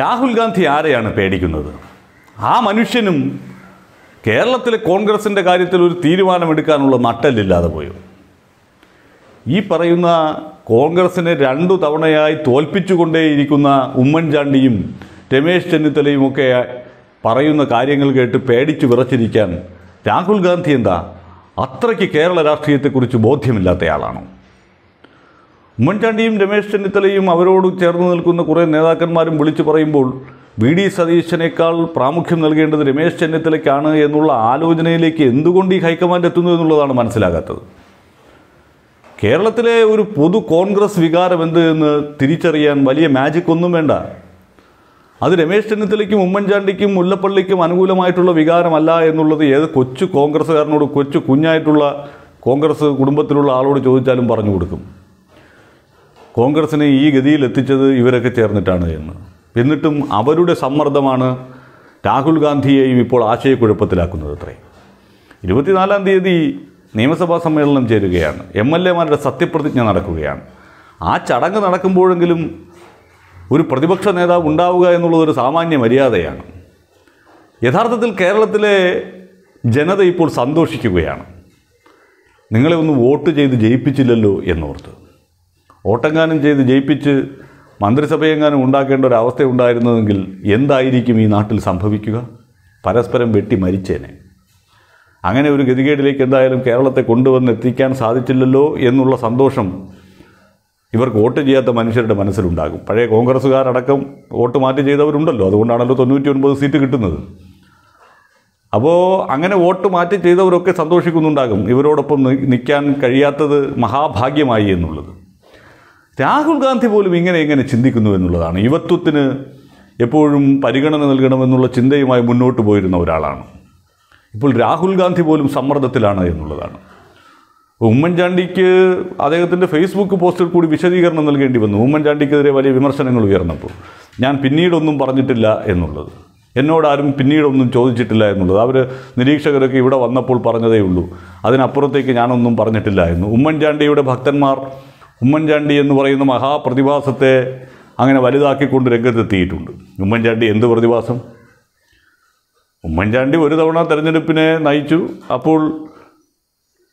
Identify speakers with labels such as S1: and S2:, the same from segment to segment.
S1: രാഹുൽ ഗാന്ധി ആരെയാണ് പേടിക്കുന്നത് ആ മനുഷ്യനും കേരളത്തിലെ കോൺഗ്രസിൻ്റെ കാര്യത്തിൽ ഒരു തീരുമാനമെടുക്കാനുള്ള നട്ടല്ലില്ലാതെ പോയോ ഈ പറയുന്ന കോൺഗ്രസിനെ രണ്ടു തവണയായി തോൽപ്പിച്ചുകൊണ്ടേയിരിക്കുന്ന ഉമ്മൻചാണ്ടിയും രമേശ് ചെന്നിത്തലയും ഒക്കെ പറയുന്ന കാര്യങ്ങൾ കേട്ട് പേടിച്ചു വിറച്ചിരിക്കാൻ രാഹുൽ ഗാന്ധി എന്താ അത്രയ്ക്ക് കേരള രാഷ്ട്രീയത്തെക്കുറിച്ച് ബോധ്യമില്ലാത്തയാളാണോ ഉമ്മൻചാണ്ടിയും രമേശ് ചെന്നിത്തലയും അവരോട് ചേർന്ന് നിൽക്കുന്ന കുറേ നേതാക്കന്മാരും വിളിച്ചു പറയുമ്പോൾ വി ഡി സതീശനേക്കാൾ പ്രാമുഖ്യം നൽകേണ്ടത് രമേശ് ചെന്നിത്തലയ്ക്കാണ് എന്നുള്ള ആലോചനയിലേക്ക് എന്തുകൊണ്ട് ഈ ഹൈക്കമാൻഡ് എത്തുന്നു എന്നുള്ളതാണ് മനസ്സിലാകാത്തത് കേരളത്തിലെ ഒരു പൊതു കോൺഗ്രസ് വികാരം എന്ത് എന്ന് തിരിച്ചറിയാൻ വലിയ മാജിക് ഒന്നും വേണ്ട അത് രമേശ് ചെന്നിത്തലയ്ക്കും ഉമ്മൻചാണ്ടിക്കും മുല്ലപ്പള്ളിക്കും അനുകൂലമായിട്ടുള്ള വികാരമല്ല എന്നുള്ളത് ഏത് കൊച്ചു കോൺഗ്രസ്സുകാരനോട് കൊച്ചു കുഞ്ഞായിട്ടുള്ള കോൺഗ്രസ് കുടുംബത്തിലുള്ള ആളോട് ചോദിച്ചാലും പറഞ്ഞു കൊടുക്കും കോൺഗ്രസിനെ ഈ ഗതിയിൽ എത്തിച്ചത് ഇവരൊക്കെ ചേർന്നിട്ടാണ് എന്ന് എന്നിട്ടും അവരുടെ സമ്മർദ്ദമാണ് രാഹുൽ ഗാന്ധിയെയും ഇപ്പോൾ ആശയക്കുഴപ്പത്തിലാക്കുന്നത് അത്രേ ഇരുപത്തിനാലാം തീയതി നിയമസഭാ സമ്മേളനം ചേരുകയാണ് എം എൽ എമാരുടെ സത്യപ്രതിജ്ഞ നടക്കുകയാണ് ആ ചടങ്ങ് നടക്കുമ്പോഴെങ്കിലും ഒരു പ്രതിപക്ഷ നേതാവ് ഉണ്ടാവുക എന്നുള്ളതൊരു സാമാന്യ മര്യാദയാണ് യഥാർത്ഥത്തിൽ കേരളത്തിലെ ജനത ഇപ്പോൾ സന്തോഷിക്കുകയാണ് നിങ്ങളെ ഒന്ന് വോട്ട് ചെയ്ത് ജയിപ്പിച്ചില്ലല്ലോ എന്നോർത്ത് ഓട്ടങ്ങാനും ചെയ്ത് ജയിപ്പിച്ച് മന്ത്രിസഭയെങ്ങാനും ഉണ്ടാക്കേണ്ട ഒരു അവസ്ഥ ഉണ്ടായിരുന്നതെങ്കിൽ എന്തായിരിക്കും ഈ നാട്ടിൽ സംഭവിക്കുക പരസ്പരം വെട്ടി മരിച്ചേനെ അങ്ങനെ ഒരു ഗതികേടിലേക്ക് എന്തായാലും കേരളത്തെ കൊണ്ടുവന്ന് എത്തിക്കാൻ സാധിച്ചില്ലല്ലോ എന്നുള്ള സന്തോഷം ഇവർ വോട്ട് ചെയ്യാത്ത മനുഷ്യരുടെ മനസ്സിലുണ്ടാകും പഴയ കോൺഗ്രസ്സുകാരടക്കം വോട്ട് മാറ്റി ചെയ്തവരുണ്ടല്ലോ അതുകൊണ്ടാണല്ലോ തൊണ്ണൂറ്റി ഒൻപത് സീറ്റ് കിട്ടുന്നത് അപ്പോൾ അങ്ങനെ വോട്ട് മാറ്റി ചെയ്തവരൊക്കെ സന്തോഷിക്കുന്നുണ്ടാകും ഇവരോടൊപ്പം നിൽക്കാൻ കഴിയാത്തത് മഹാഭാഗ്യമായി എന്നുള്ളത് രാഹുൽ ഗാന്ധി പോലും ഇങ്ങനെ എങ്ങനെ ചിന്തിക്കുന്നു എന്നുള്ളതാണ് യുവത്വത്തിന് എപ്പോഴും പരിഗണന നൽകണമെന്നുള്ള ചിന്തയുമായി മുന്നോട്ട് പോയിരുന്ന ഒരാളാണ് ഇപ്പോൾ രാഹുൽ ഗാന്ധി പോലും സമ്മർദ്ദത്തിലാണ് എന്നുള്ളതാണ് ഉമ്മൻചാണ്ടിക്ക് അദ്ദേഹത്തിൻ്റെ ഫേസ്ബുക്ക് പോസ്റ്റിൽ കൂടി വിശദീകരണം നൽകേണ്ടി വന്നു ഉമ്മൻചാണ്ടിക്കെതിരെ വലിയ വിമർശനങ്ങൾ ഉയർന്നപ്പോൾ ഞാൻ പിന്നീടൊന്നും പറഞ്ഞിട്ടില്ല എന്നുള്ളത് എന്നോടാരും പിന്നീടൊന്നും ചോദിച്ചിട്ടില്ല എന്നുള്ളത് അവർ നിരീക്ഷകരൊക്കെ ഇവിടെ വന്നപ്പോൾ പറഞ്ഞതേ ഉള്ളൂ അതിനപ്പുറത്തേക്ക് ഞാനൊന്നും പറഞ്ഞിട്ടില്ല എന്ന് ഉമ്മൻചാണ്ടിയുടെ ഭക്തന്മാർ ഉമ്മൻചാണ്ടി എന്ന് പറയുന്ന മഹാപ്രതിഭാസത്തെ അങ്ങനെ വലുതാക്കിക്കൊണ്ട് രംഗത്തെത്തിയിട്ടുണ്ട് ഉമ്മൻചാണ്ടി എന്ത് പ്രതിഭാസം ഉമ്മൻചാണ്ടി ഒരു തവണ തെരഞ്ഞെടുപ്പിനെ നയിച്ചു അപ്പോൾ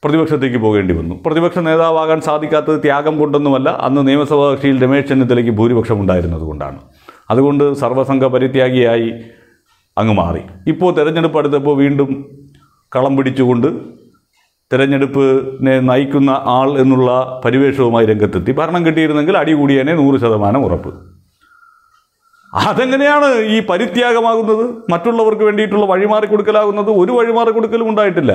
S1: പ്രതിപക്ഷത്തേക്ക് പോകേണ്ടി വന്നു പ്രതിപക്ഷ നേതാവാകാൻ സാധിക്കാത്തത് ത്യാഗം കൊണ്ടൊന്നുമല്ല അന്ന് നിയമസഭാ കക്ഷിയിൽ രമേശ് ചെന്നിത്തലയ്ക്ക് ഭൂരിപക്ഷം ഉണ്ടായിരുന്നതുകൊണ്ടാണ് അതുകൊണ്ട് സർവസംഘ പരിത്യാഗിയായി അങ്ങ് മാറി ഇപ്പോൾ തിരഞ്ഞെടുപ്പ് അടുത്തപ്പോൾ വീണ്ടും കളം പിടിച്ചുകൊണ്ട് തെരഞ്ഞെടുപ്പിനെ നയിക്കുന്ന ആൾ എന്നുള്ള പരിവേഷവുമായി രംഗത്തെത്തി ഭരണം കിട്ടിയിരുന്നെങ്കിൽ അടി കൂടിയേനെ നൂറ് ശതമാനം ഉറപ്പ് അതെങ്ങനെയാണ് ഈ പരിത്യാഗമാകുന്നത് മറ്റുള്ളവർക്ക് വേണ്ടിയിട്ടുള്ള വഴിമാറി കൊടുക്കലാകുന്നത് ഒരു വഴിമാറി കൊടുക്കലും ഉണ്ടായിട്ടില്ല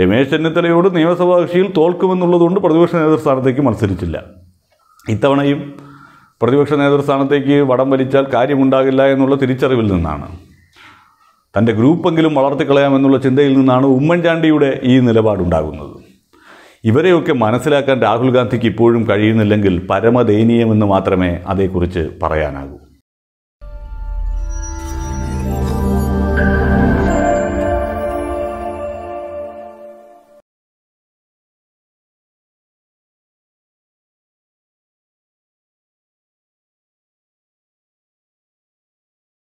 S1: രമേശ് ചെന്നിത്തലയോട് നിയമസഭാ കക്ഷിയിൽ തോൽക്കുമെന്നുള്ളതുകൊണ്ട് പ്രതിപക്ഷ നേതൃസ്ഥാനത്തേക്ക് മത്സരിച്ചില്ല ഇത്തവണയും പ്രതിപക്ഷ നേതൃസ്ഥാനത്തേക്ക് വടം വലിച്ചാൽ കാര്യമുണ്ടാകില്ല എന്നുള്ള തിരിച്ചറിവിൽ നിന്നാണ് തൻ്റെ ഗ്രൂപ്പെങ്കിലും കളയാമെന്നുള്ള ചിന്തയിൽ നിന്നാണ് ഉമ്മൻചാണ്ടിയുടെ ഈ നിലപാടുണ്ടാകുന്നത് ഇവരെയൊക്കെ മനസ്സിലാക്കാൻ രാഹുൽ ഗാന്ധിക്ക് ഇപ്പോഴും കഴിയുന്നില്ലെങ്കിൽ പരമദയനീയമെന്ന് മാത്രമേ അതേക്കുറിച്ച് പറയാനാകൂ